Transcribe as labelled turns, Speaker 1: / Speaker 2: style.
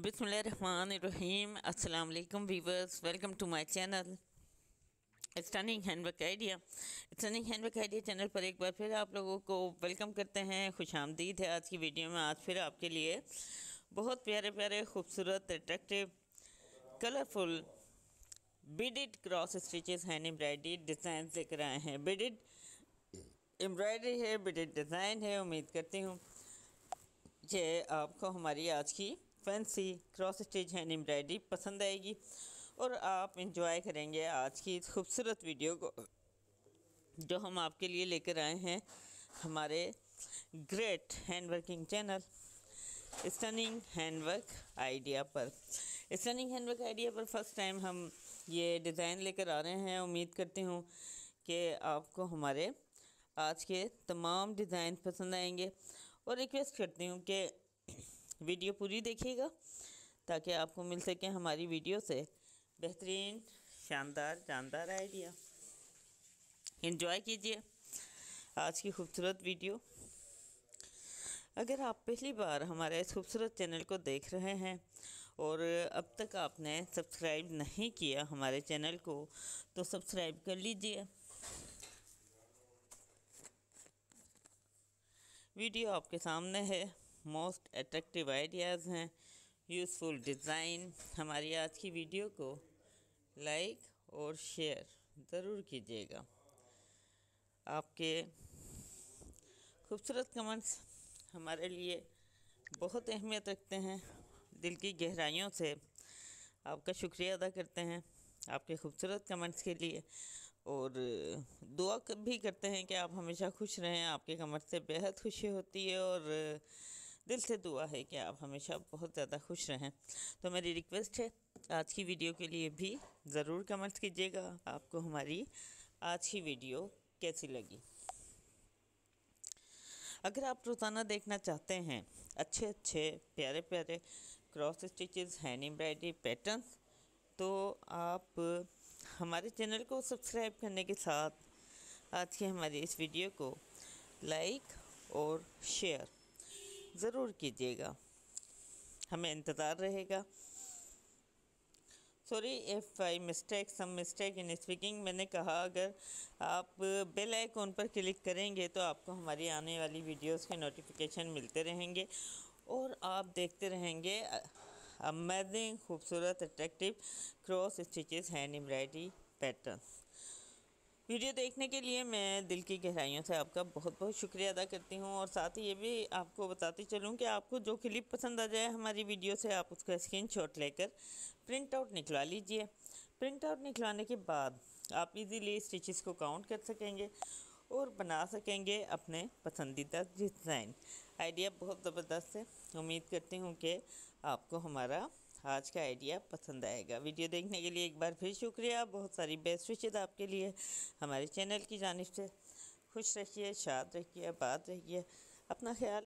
Speaker 1: बिसमीम अल्लाम viewers welcome to my channel stunning handwork idea stunning handwork idea channel पर एक बार फिर आप लोगों को वेलकम करते हैं खुश आमदीद है आज की वीडियो में आज फिर आपके लिए बहुत प्यारे प्यारे खूबसूरत attractive colourful beaded cross stitches hand embroidery design लेकर आए हैं बिडिड एम्ब्रॉयडरी है बिडिड डिज़ाइन है उम्मीद करती हूँ ये आपको हमारी आज की fancy cross stitch hand embroidery पसंद आएगी और आप इंजॉय करेंगे आज की इस खूबसूरत वीडियो को जो हम आपके लिए लेकर आए हैं हमारे great hand working channel stunning handwork idea पर स्टनिंग हैंडवर्क आइडिया पर फर्स्ट टाइम हम ये डिज़ाइन लेकर आ रहे हैं उम्मीद करती हूँ कि आपको हमारे आज के तमाम डिज़ाइन पसंद आएंगे और रिक्वेस्ट करती हूँ कि वीडियो पूरी देखिएगा ताकि आपको मिल सके हमारी वीडियो से बेहतरीन शानदार जानदार आइडिया इन्जॉय कीजिए आज की खूबसूरत वीडियो अगर आप पहली बार हमारे इस खूबसूरत चैनल को देख रहे हैं और अब तक आपने सब्सक्राइब नहीं किया हमारे चैनल को तो सब्सक्राइब कर लीजिए वीडियो आपके सामने है मोस्ट अट्रैक्टिव आइडियाज़ हैं यूज़फुल डिज़ाइन हमारी आज की वीडियो को लाइक और शेयर ज़रूर कीजिएगा आपके खूबसूरत कमेंट्स हमारे लिए बहुत अहमियत रखते हैं दिल की गहराइयों से आपका शुक्रिया अदा करते हैं आपके खूबसूरत कमेंट्स के लिए और दुआ भी करते हैं कि आप हमेशा खुश रहें आपके कमेंट से बेहद खुशी होती है और दिल से दुआ है कि आप हमेशा बहुत ज़्यादा खुश रहें तो मेरी रिक्वेस्ट है आज की वीडियो के लिए भी ज़रूर कमेंट्स कीजिएगा आपको हमारी आज की वीडियो कैसी लगी अगर आप रोज़ाना देखना चाहते हैं अच्छे अच्छे प्यारे प्यारे cross stitches hand embroidery pattern तो आप हमारे चैनल को सब्सक्राइब करने के साथ आज की हमारी इस वीडियो को लाइक और शेयर ज़रूर कीजिएगा हमें इंतज़ार रहेगा sorry if I mistake some mistake in speaking मैंने कहा अगर आप बेल आइकॉन पर क्लिक करेंगे तो आपको हमारी आने वाली वीडियोस के नोटिफिकेशन मिलते रहेंगे और आप देखते रहेंगे अमेजिंग खूबसूरत attractive cross stitches hand embroidery pattern video देखने के लिए मैं दिल की गहराइयों से आपका बहुत बहुत शुक्रिया अदा करती हूँ और साथ ही ये भी आपको बताती चलूँ कि आपको जो क्लिप पसंद आ जाए हमारी वीडियो से आप उसका स्क्रीन शॉट लेकर प्रिंट आउट निकला लीजिए प्रिंट आउट निकलाने के बाद आप इजीली स्टिचेस को काउंट कर सकेंगे और बना सकेंगे अपने पसंदीदा डिज़ाइन आइडिया बहुत ज़बरदस्त है उम्मीद करती हूँ कि आपको हमारा आज का आइडिया पसंद आएगा वीडियो देखने के लिए एक बार फिर शुक्रिया बहुत सारी बेस्ट विशेज आपके लिए हमारे चैनल की जानब से खुश रखिए शाद रखिए बात रखिए अपना ख्याल